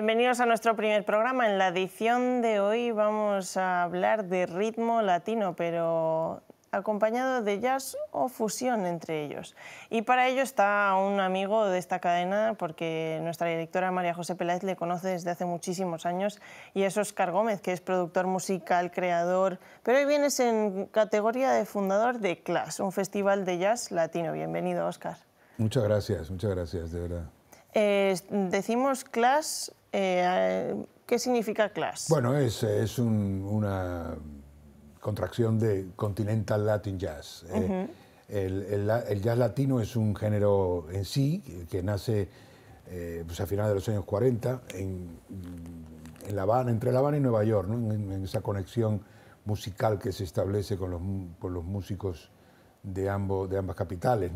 Bienvenidos a nuestro primer programa. En la edición de hoy vamos a hablar de ritmo latino, pero acompañado de jazz o fusión entre ellos. Y para ello está un amigo de esta cadena, porque nuestra directora María José Peláez le conoce desde hace muchísimos años, y es Oscar Gómez, que es productor musical, creador, pero hoy vienes en categoría de fundador de CLAS, un festival de jazz latino. Bienvenido, Oscar. Muchas gracias, muchas gracias, de verdad. Eh, decimos CLAS eh, ¿Qué significa CLAS? Bueno, es, una contracción de Continental Latin Jazz. Eh, el, jazz latino es un género en sí que nace eh, pues, a finales de los años 40 en, La Habana, entre La Habana y Nueva York, en, esa conexión musical que se establece con los, músicos de, ambos, de ambas capitales.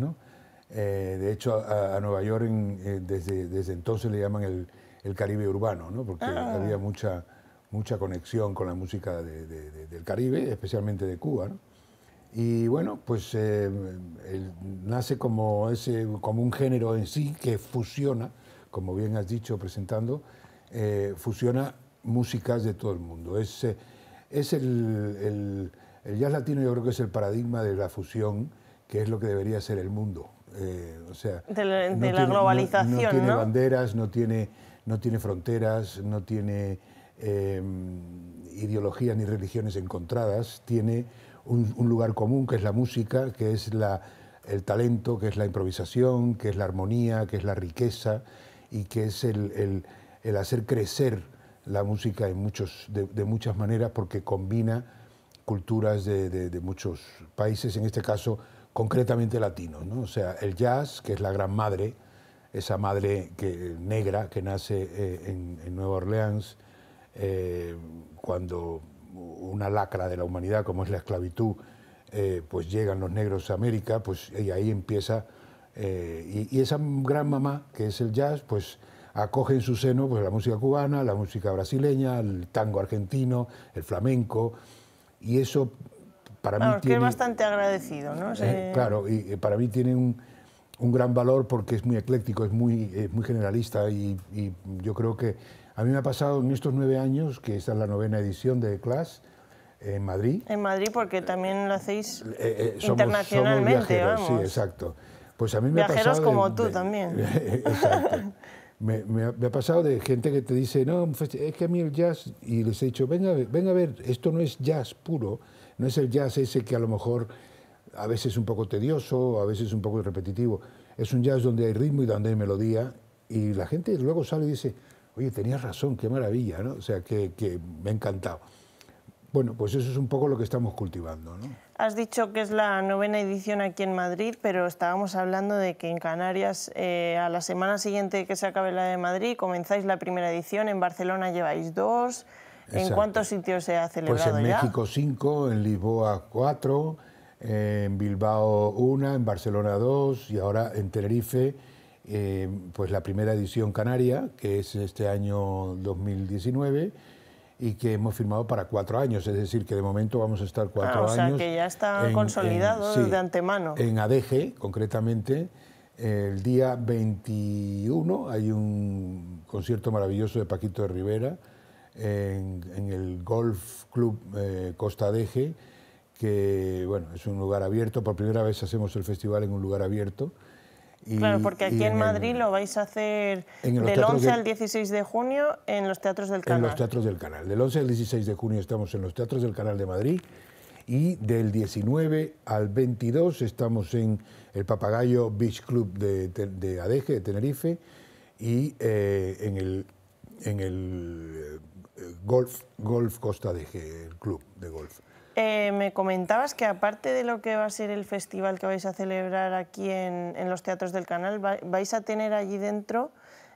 de hecho, a, Nueva York desde, desde entonces le llaman el, el Caribe urbano, porque ah. había mucha, mucha conexión con la música del Caribe, especialmente de Cuba. Y bueno, pues eh, nace como, ese, como un género en sí que fusiona, como bien has dicho presentando, eh, fusiona músicas de todo el mundo. Es, eh, es el, jazz latino yo creo que es el paradigma de la fusión, que es lo que debería ser el mundo. o sea, de, la, globalización. No, no tiene banderas, no tiene no tiene fronteras, no tiene em, ideologías ni religiones encontradas, tiene un, lugar común que es la música, que es el talento, que es la improvisación, que es la armonía, que es la riqueza y que es el, hacer crecer la música en muchos, de, muchas maneras porque combina culturas de, muchos países, en este caso concretamente latinos. ¿no? O sea, el jazz, que es la gran madre esa madre que, negra que nace eh, en, Nueva Orleans eh, cuando una lacra de la humanidad como es la esclavitud, eh, pues llegan los negros a América, pues ahí empieza, y, esa gran mamá que es el jazz, pues acoge en su seno pues, la música cubana, la música brasileña, el tango argentino, el flamenco, y eso para mí... Es tiene, que bastante agradecido, ¿no? Sí. claro, y para mí tiene un un gran valor porque es muy ecléctico, es muy, es eh, muy generalista y, yo creo que a mí me ha pasado en estos nueve años, que esta es la novena edición de Clash, en Madrid. En Madrid porque también lo hacéis eh, eh, internacionalmente, vamos. Sí, exacto. Pues a mí me viajeros ha pasado como tú también. exacto. Me, ha, pasado de gente que te dice, no, pues, es que a mí el jazz, y les he dicho, venga, venga a ver, esto no es jazz puro, no es el jazz ese que a lo mejor a veces un poco tedioso, a veces un poco repetitivo. Es un jazz donde hay ritmo y donde hay melodía y la gente luego sale y dice, oye, tenías razón, qué maravilla, ¿no? O sea, que, me ha encantado. Bueno, pues eso es un poco lo que estamos cultivando, ¿no? Has dicho que es la novena edición aquí en Madrid, pero estábamos hablando de que en Canarias, eh, a la semana siguiente que se acabe la de Madrid, comenzáis la primera edición, en Barcelona lleváis dos. ¿En cuántos sitios se ha celebrado? Pues en México cinco, en Lisboa cuatro, en Bilbao una, en Barcelona dos y ahora en Tenerife, eh, pues la primera edición canaria, que es este año 2019 y que hemos firmado para cuatro años, es decir, que de momento vamos a estar cuatro años. Ah, o sea, que ya está consolidado de antemano. En ADG, concretamente, el día 21 hay un concierto maravilloso de Paquito de Rivera en, el Golf Club eh, Costa ADG que bueno, es un lugar abierto, por primera vez hacemos el festival en un lugar abierto. claro, porque aquí en, Madrid lo vais a hacer del 11 al 16 de junio en los teatros del canal. En los teatros del canal. Del 11 al 16 de junio estamos en los teatros del canal de Madrid y del 19 al 22 estamos en el Papagayo Beach Club de, de Adeje, de Tenerife, y eh, en el, en el eh, Golf, Golf Costa Adeje, el club de golf. Eh, me comentabas que aparte de lo que va a ser el festival que vais a celebrar aquí en, los teatros del canal, vais a tener allí dentro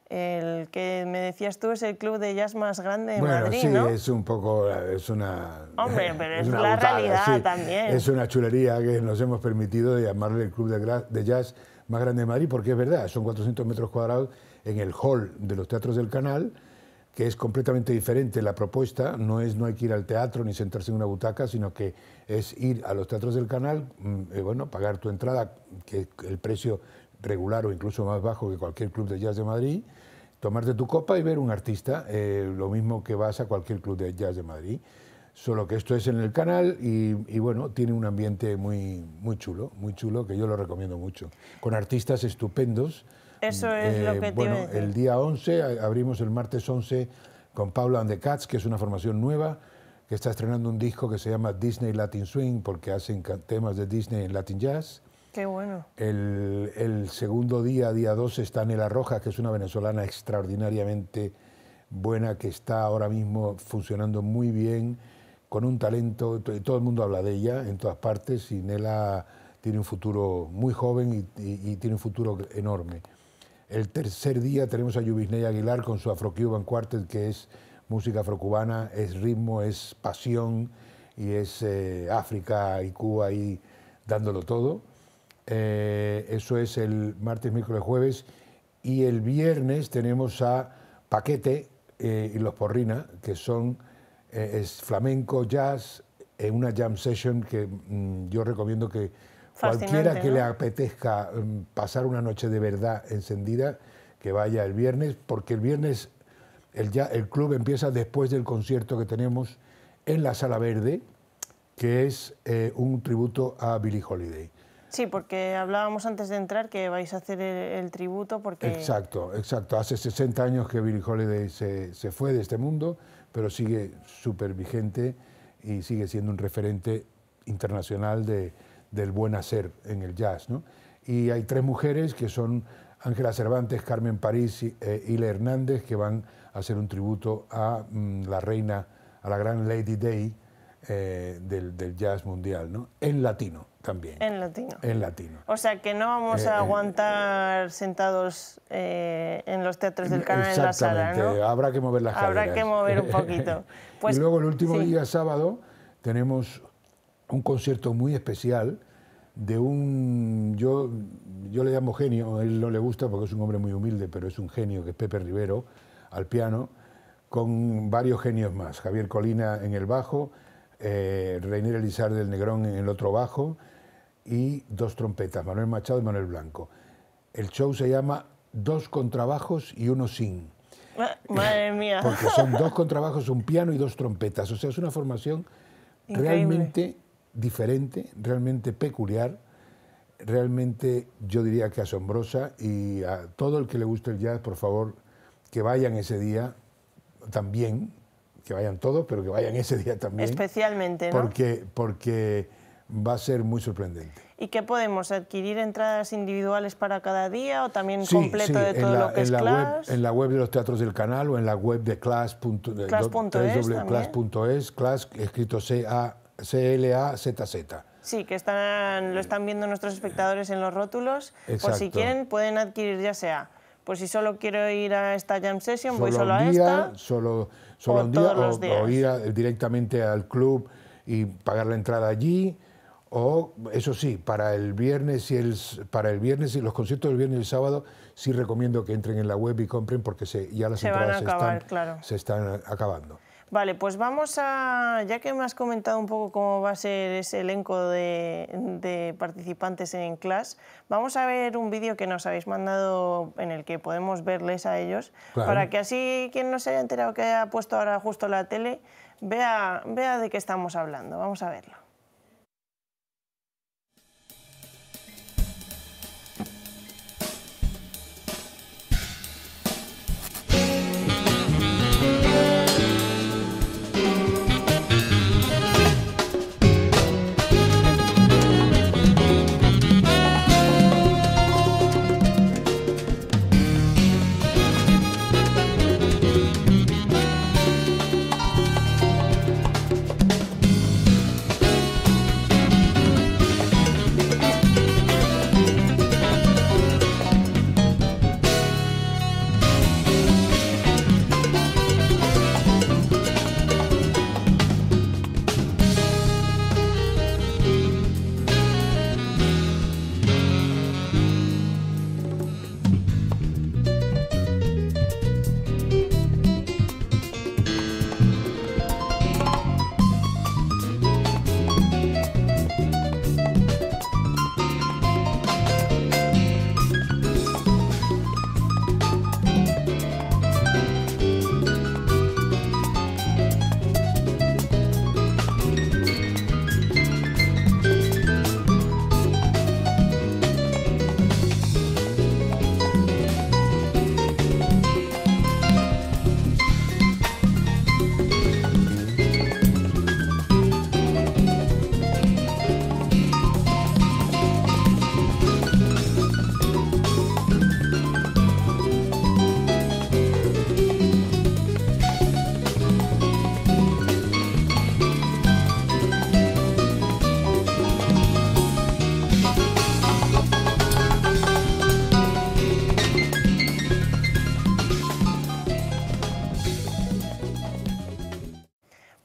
el que me decías tú es el club de jazz más grande de bueno, Madrid, sí, es un poco, es una... Hombre, eh, pero es, la realidad también. Es una chulería que nos hemos permitido llamarle el club de, de, jazz más grande de Madrid, porque es verdad, son 400 metros cuadrados en el hall de los teatros del canal, que es completamente diferente la propuesta, no es no hay que ir al teatro ni sentarse en una butaca, sino que es ir a los teatros del canal, mm, eh, bueno, pagar tu entrada, que es el precio regular o incluso más bajo que cualquier club de jazz de Madrid, tomarte tu copa y ver un artista, eh, lo mismo que vas a cualquier club de jazz de Madrid, solo que esto es en el canal y, bueno, tiene un ambiente muy, muy chulo, muy chulo, que yo lo recomiendo mucho, con artistas estupendos eso mm, es lo eh, que bueno, El día 11, eh, abrimos el martes 11 con Paula and the Cats, que es una formación nueva, que está estrenando un disco que se llama Disney Latin Swing, porque hacen temas de Disney en Latin Jazz. Qué bueno. El, segundo día, día 12, está Nela Rojas, que es una venezolana extraordinariamente buena, que está ahora mismo funcionando muy bien, con un talento, todo el mundo habla de ella en todas partes, y Nela tiene un futuro muy joven y tiene un futuro enorme. El tercer día tenemos a Yubisney Aguilar con su Afro-Cuban Quartet, que es música afrocubana, es ritmo, es pasión y es eh, África y Cuba ahí dándolo todo. Eh, eso es el martes, miércoles, jueves. Y el viernes tenemos a Paquete eh, y los Porrina, que son es flamenco, jazz, en una jam session que mm, yo recomiendo que Cualquiera que le apetezca mm, pasar una noche de verdad encendida, que vaya el viernes, porque el viernes el, ya, el club empieza después del concierto que tenemos en la Sala Verde, que es eh, un tributo a Billie Holiday. Sí, porque hablábamos antes de entrar que vais a hacer el, tributo porque... Exacto, exacto. Hace 60 años que Billie Holiday se, se fue de este mundo, pero sigue súper vigente y sigue siendo un referente internacional de, del buen hacer en el jazz. ¿no? Y hay tres mujeres que son Ángela Cervantes, Carmen París y eh, Hernández, que van a hacer un tributo a mm, la reina, a la gran Lady Day eh, del, jazz mundial, ¿no? En latino también. En latino. En latino. O sea que no vamos a eh, eh, aguantar sentados en los teatros del canal en la sala, ¿no? Habrá que mover las Habrá que mover un poquito. y pues luego el último día, sábado, tenemos un concierto muy especial de un, yo, yo le llamo genio, a él no le gusta porque es un hombre muy humilde, pero es un genio, que es Pepe Rivero, al piano, con varios genios más, Javier Colina en el bajo, eh, Reiner Elizar del Negrón en el otro bajo y dos trompetas, Manuel Machado y Manuel Blanco. El show se llama Dos contrabajos y uno sin. Madre mía. Porque son dos contrabajos, un piano y dos trompetas. O sea, es una formación realmente diferente, realmente peculiar, realmente yo diría que asombrosa y a todo el que le guste el jazz, por favor, que vayan ese día también, que vayan todos, pero que vayan ese día también. Especialmente, Porque, porque va a ser muy sorprendente. ¿Y qué podemos? ¿Adquirir entradas individuales para cada día o también completo de todo lo que es la en la web de los teatros del canal o en la web de class.es, class escrito C-A C-L-A-Z-Z. Sí, que están, lo están viendo nuestros espectadores en los rótulos. Exacto. Por si quieren, pueden adquirir ya sea, pues si solo quiero ir a esta jam session, voy solo a esta. Solo, solo un día, o, ir directamente al club y pagar la entrada allí. O, eso sí, para el viernes y el, para el viernes y los conciertos del viernes y el sábado, sí recomiendo que entren en la web y compren porque se, ya las entradas se están acabando. Vale, pues vamos a, ya que me has comentado un poco cómo va a ser ese elenco de, participantes en clase, vamos a ver un vídeo que nos habéis mandado en el que podemos verles a ellos, para que así quien no se haya enterado que ha puesto ahora justo la tele, vea, vea de qué estamos hablando. Vamos a verlo.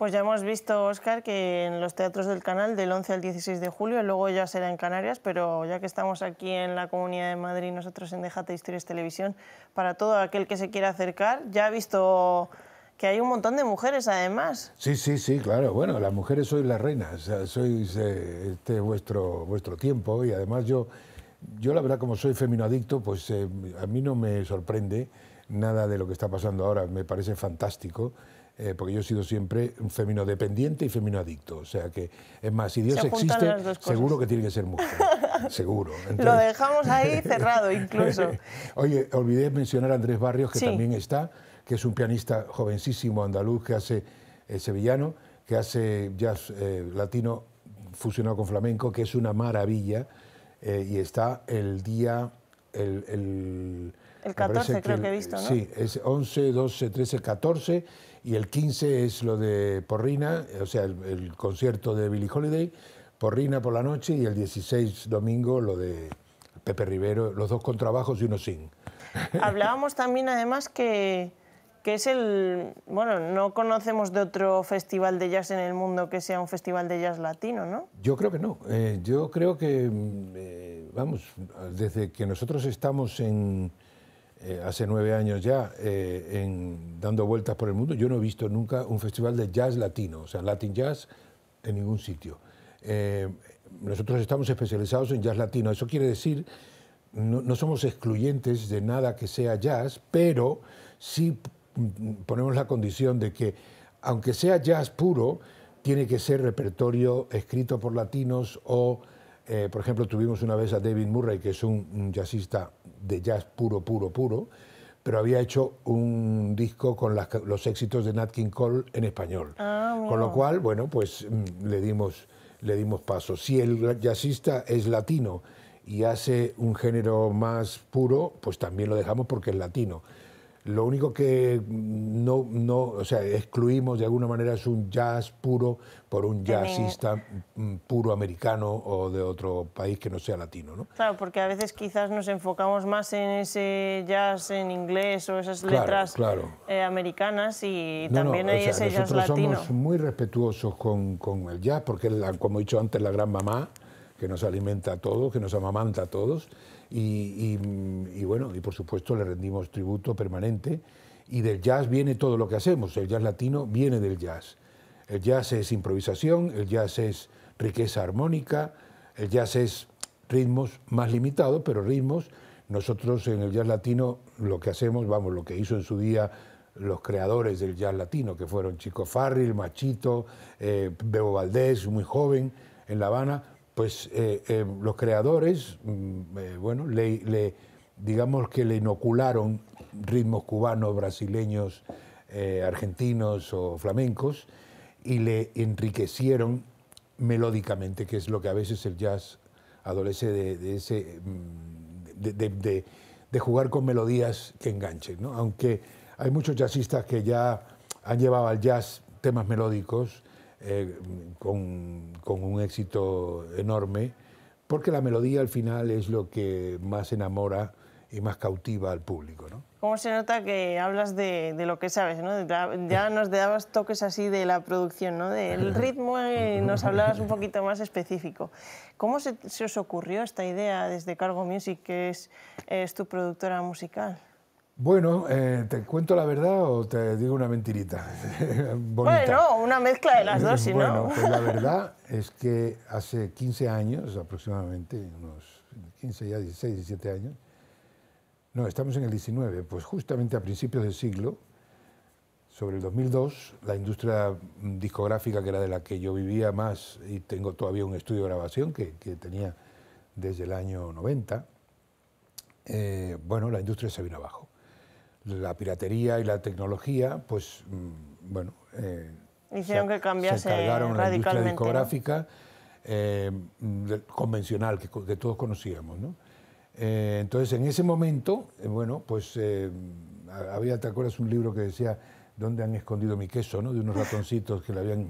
Pues ya hemos visto, Óscar, que en los teatros del canal del 11 al 16 de julio, luego ya será en Canarias, pero ya que estamos aquí en la Comunidad de Madrid, nosotros en Déjate Historias Televisión, para todo aquel que se quiera acercar, ya ha visto que hay un montón de mujeres además. Sí, sí, sí, claro. Bueno, las mujeres sois las reinas, sois eh, este, vuestro, vuestro tiempo y además yo, yo la verdad como soy feminoadicto, pues eh, a mí no me sorprende nada de lo que está pasando ahora, me parece fantástico eh, porque yo he sido siempre un femino dependiente y femino adicto. O sea que, es más, si Dios existe, seguro que tiene que ser mujer. seguro. Lo dejamos ahí cerrado incluso. Oye, olvidé mencionar a Andrés Barrios, que también está, que es un pianista jovencísimo andaluz que hace eh, sevillano, que hace jazz eh, latino fusionado con flamenco, que es una maravilla. y está el día, el, 14 creo que, he visto, ¿no? Sí, es 11, 12, 13, 14 y el 15 es lo de Porrina, o sea, el, concierto de Billie Holiday, Porrina por la noche y el 16 domingo lo de Pepe Rivero, los dos con trabajos y uno sin. Hablábamos también además que, que es el, bueno, no conocemos de otro festival de jazz en el mundo que sea un festival de jazz latino, ¿no? Yo creo que no, eh, yo creo que, mm, eh, vamos, desde que nosotros estamos en, eh, hace nueve años ya, eh, en, dando vueltas por el mundo, yo no he visto nunca un festival de jazz latino, o sea, Latin Jazz, en ningún sitio. Eh, nosotros estamos especializados en jazz latino, eso quiere decir, no, no somos excluyentes de nada que sea jazz, pero sí ponemos la condición de que, aunque sea jazz puro, tiene que ser repertorio escrito por latinos o eh, por ejemplo, tuvimos una vez a David Murray, que es un, jazzista de jazz puro, puro, puro, pero había hecho un disco con los éxitos de Nat King Cole en español. Ah, con lo cual, bueno, pues mm, le dimos, le dimos paso. Si el jazzista es latino y hace un género más puro, pues también lo dejamos porque es latino. Lo único que no, no, o sea, excluimos de alguna manera es un jazz puro por un jazzista mm, puro americano o de otro país que no sea latino, Claro, porque a veces quizás nos enfocamos más en ese jazz en inglés o esas letras eh, americanas y también hay ese jazz latino. Nosotros somos muy respetuosos con, el jazz porque, como he dicho antes, la gran mamá que nos alimenta a todos, que nos amamanta a todos y, bueno, y por supuesto le rendimos tributo permanente. Y del jazz viene todo lo que hacemos, el jazz latino viene del jazz. El jazz es improvisación, el jazz es riqueza armónica, el jazz es ritmos más limitados, pero ritmos. Nosotros en el jazz latino lo que hacemos, vamos, lo que hizo en su día los creadores del jazz latino, que fueron Chico Farril, Machito, eh, Bebo Valdés, muy joven, en La Habana, pues eh, eh, los creadores, mm, eh, bueno, le, digamos que le inocularon ritmos cubanos, brasileños, argentinos o flamencos y le enriquecieron melódicamente, que es lo que a veces el jazz adolece de, ese, mm, jugar con melodías que enganchen. Aunque hay muchos jazzistas que ya han llevado al jazz temas melódicos, eh, con, con, un éxito enorme, porque la melodía al final es lo que más enamora y más cautiva al público. ¿no? ¿Cómo se nota que hablas de, lo que sabes? ¿no? ya nos dabas toques así de la producción, ¿no? del ritmo, y nos hablabas un poquito más específico. ¿Cómo se, os ocurrió esta idea desde Cargo Music, que es tu productora musical? Bueno, eh, ¿te cuento la verdad o te digo una mentirita? bueno, una mezcla de las dos, si no. Pues la verdad es que hace 15 años aproximadamente, unos 15, ya 16, 17 años, no, estamos en el 19, pues justamente a principios del siglo, sobre el 2002, la industria discográfica, que era de la que yo vivía más y tengo todavía un estudio de grabación que, tenía desde el año 90, eh, bueno, la industria se vino abajo la piratería y la tecnología, pues mm, bueno, eh, hicieron que cambiase radicalmente la industria discográfica eh, mm, convencional que, que, todos conocíamos, eh, entonces, en ese momento, bueno, pues había, ¿te acuerdas un libro que decía dónde han escondido mi queso, De unos ratoncitos que le habían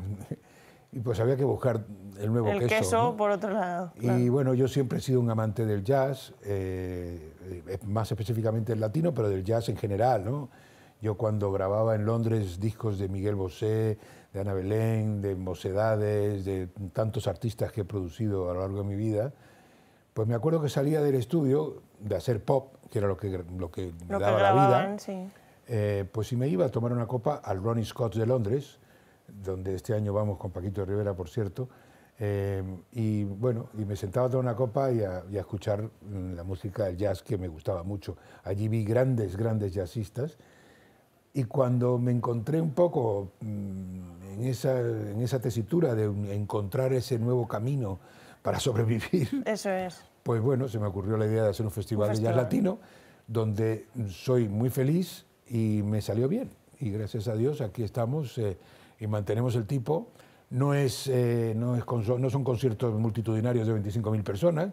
y pues había que buscar el nuevo el queso. por otro lado. Y bueno, yo siempre he sido un amante del jazz, eh, eh, más específicamente el latino, pero del jazz en general, Yo cuando grababa en Londres discos de Miguel Bosé, de Ana Belén, de Mocedades, de tantos artistas que he producido a lo largo de mi vida, pues me acuerdo que salía del estudio de hacer pop, que era lo que, lo que me daba la vida, eh, pues si me iba a tomar una copa al Ronnie Scott de Londres, donde este año vamos con Paquito Rivera, por cierto. Eh, y bueno, y me sentaba a tomar una copa y a, escuchar la música del jazz que me gustaba mucho. Allí vi grandes, grandes jazzistas. Y cuando me encontré un poco mm, en esa, en esa tesitura de encontrar ese nuevo camino para sobrevivir, Eso es. pues bueno, se me ocurrió la idea de hacer un festival, de jazz latino, donde soy muy feliz y me salió bien. Y gracias a Dios aquí estamos. Eh, y mantenemos el tipo. No, es, eh, no, es, no son conciertos multitudinarios de 25.000 personas,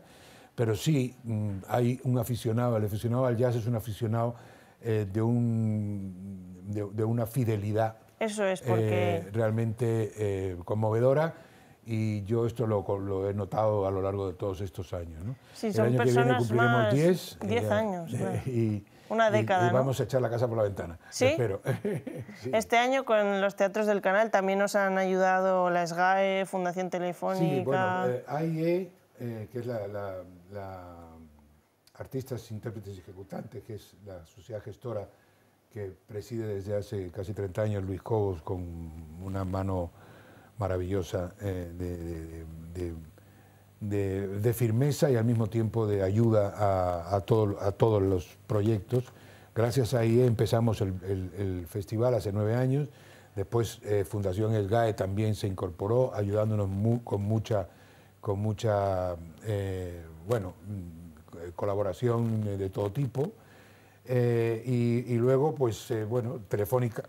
pero sí mm, hay un aficionado, el aficionado al jazz es un aficionado eh, de, un, de, una fidelidad. Eso es eh, realmente conmovedora y yo esto lo, he notado a lo largo de todos estos años. el año personas que viene cumpliremos 10, 10 años. y, una década. Y, vamos a echar la casa por la ventana. Sí. Este año con los teatros del canal también nos han ayudado la SGAE, Fundación Telefónica. Sí, bueno, eh, AIE, eh, que es la, Artistas, Intérpretes y Ejecutantes, que es la sociedad gestora que preside desde hace casi 30 años Luis Cobos con una mano maravillosa eh, de de, firmeza y al mismo tiempo de ayuda a, todos los proyectos. Gracias a IE empezamos el, festival hace nueve años, después eh, Fundación El también se incorporó, ayudándonos con mucha, con mucha eh, mm, colaboración de todo tipo. Eh, y, y, luego, pues bueno, Telefónica,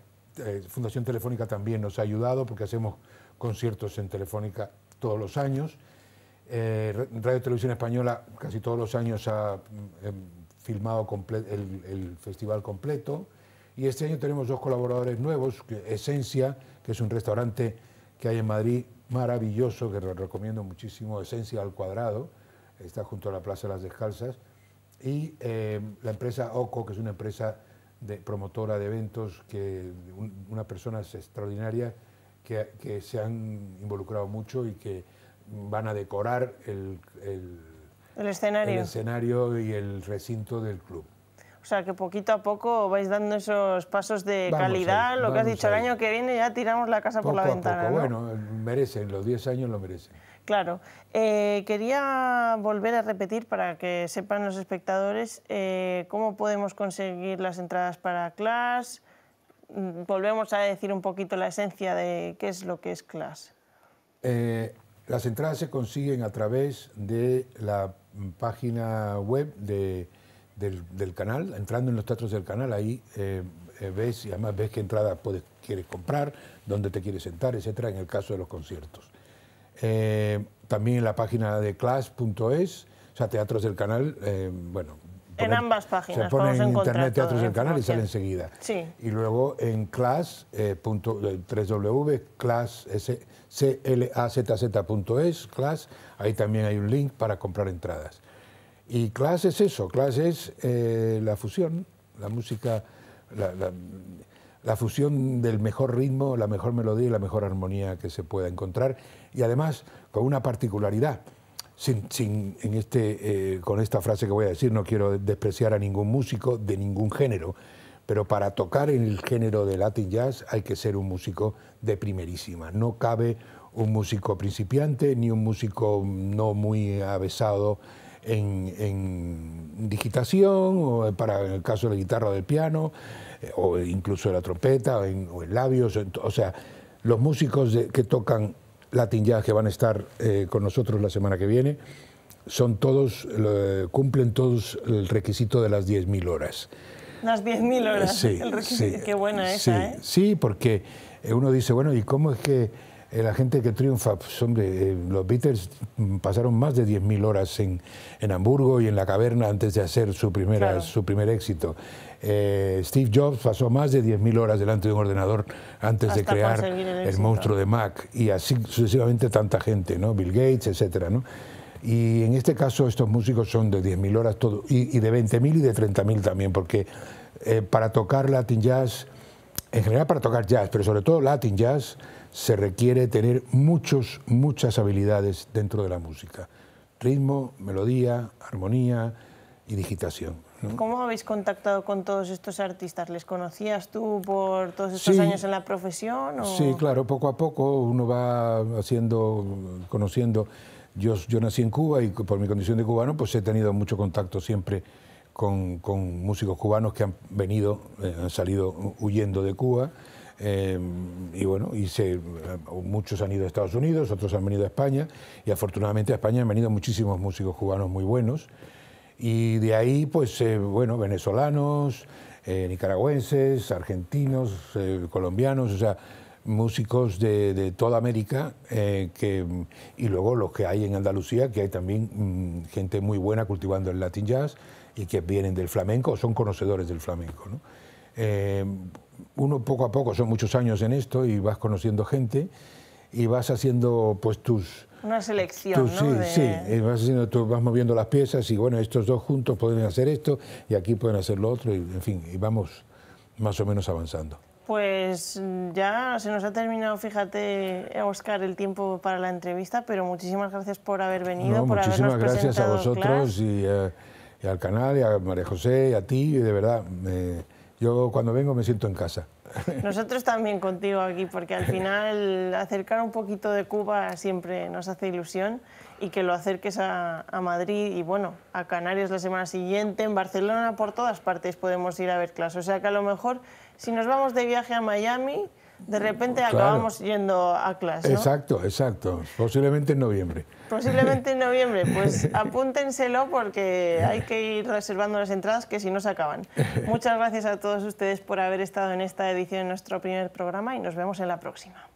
Fundación Telefónica también nos ha ayudado porque hacemos conciertos en Telefónica todos los años. Eh, Radio Televisión Española casi todos los años ha mm, em, filmado el, festival completo y este año tenemos dos colaboradores nuevos, Esencia, que es un restaurante que hay en Madrid maravilloso, que recomiendo muchísimo, Esencia al Cuadrado, está junto a la Plaza de las Descalzas, y em, la empresa OCO, que es una empresa de, promotora de eventos, que una unas personas extraordinarias que se han involucrado mucho y que van a decorar el, escenario. escenario y el recinto del club. O sea, que poquito a poco vais dando esos pasos de calidad. lo que has dicho, el año que viene ya tiramos la casa por la ventana. Poco. Bueno, merecen, los 10 años lo merecen. Claro. Eh, quería volver a repetir para que sepan los espectadores eh, cómo podemos conseguir las entradas para Clash. Mm, volvemos a decir un poquito la esencia de qué es lo que es Clash. Eh, las entradas se consiguen a través de la página web del, canal, entrando en los teatros del canal, ahí eh, eh, ves y además ves qué entrada quieres comprar, dónde te quieres sentar, etcétera, en el caso de los conciertos. Eh, también en la página de class.es, o sea, teatros del canal, bueno, en ambas páginas. Se pone en internet Teatros del Canal y sale enseguida. Y luego en class, eh, class, class, ahí también hay un link para comprar entradas. Y class es eso, class es eh, la fusión, la música, la, la fusión del mejor ritmo, la mejor melodía y la mejor armonía que se pueda encontrar. Y además con una particularidad sin, sin, en este, eh, con esta frase que voy a decir, no quiero despreciar a ningún músico de ningún género, pero para tocar en el género de Latin Jazz hay que ser un músico de primerísima. No cabe un músico principiante ni un músico no muy avesado en, digitación, o eh, para el caso de la guitarra o del piano, eh, o incluso de la trompeta, o en, labios. O sea, los músicos que tocan Latin Jazz que van a estar eh, con nosotros la semana que viene, son todos, cumplen todos el requisito de las 10.000 horas. Las 10.000 horas, sí, qué buena esa, sí, ¿eh? Sí, porque eh, uno dice, bueno, ¿y cómo es que eh, la gente que triunfa? Pues, los Beatles mm, pasaron más de 10.000 horas en, Hamburgo y en la caverna antes de hacer su, primera, su primer éxito. Eh, Steve Jobs pasó más de 10.000 horas delante de un ordenador antes de crear el, monstruo de Mac y así sucesivamente tanta gente, ¿no? Bill Gates, etcétera, Y en este caso estos músicos son de 10.000 horas todo, y, de 20.000 y de 30.000 también, porque eh, para tocar Latin Jazz, en general para tocar jazz, pero sobre todo Latin Jazz, se requiere tener muchos, muchas habilidades dentro de la música. Ritmo, melodía, armonía y digitación. ¿Cómo habéis contactado con todos estos artistas? ¿Les conocías tú por todos estos años en la profesión? Sí, claro, poco a poco uno va haciendo, conociendo. Yo, yo nací en Cuba y por mi condición de cubano pues he tenido mucho contacto siempre con, músicos cubanos que han venido, eh, han salido huyendo de Cuba. Eh, y bueno, y se, eh, muchos han ido a Estados Unidos, otros han venido a España, y afortunadamente a España han venido muchísimos músicos cubanos muy buenos. Y de ahí, pues, eh, bueno, venezolanos, eh, nicaragüenses, argentinos, eh, colombianos, o sea, músicos de, toda América que, y luego los que hay en Andalucía, que hay también mm, gente muy buena cultivando el Latin Jazz y que vienen del flamenco son conocedores del flamenco. uno poco a poco, son muchos años en esto y vas conociendo gente y vas haciendo pues tus una selección, ¿no? Sí, sí, eh, vas tú vas moviendo las piezas y bueno, estos dos juntos pueden hacer esto y aquí pueden hacer lo otro y en fin, y vamos más o menos avanzando. Pues mm, ya se nos ha terminado, fíjate, Oscar, eh, el tiempo para la entrevista, pero muchísimas gracias por haber venido, por muchísimas gracias a vosotros eh, y, al canal y a María José y a ti, y de verdad, yo cuando vengo me siento en casa. Nosotros también contigo aquí, porque al final acercar un poquito de Cuba siempre nos hace ilusión y que lo acerques a, Madrid y bueno, a Canarias la semana siguiente, en Barcelona, por todas partes podemos ir a ver clases. O sea que a lo mejor si nos vamos de viaje a Miami de mm, repente acabamos yendo a clase. Exacto, exacto. Posiblemente en noviembre. Posiblemente en noviembre. Pues apúntenselo porque hay que ir reservando las entradas que si no se acaban. Muchas gracias a todos ustedes por haber estado en esta edición de nuestro primer programa y nos vemos en la próxima.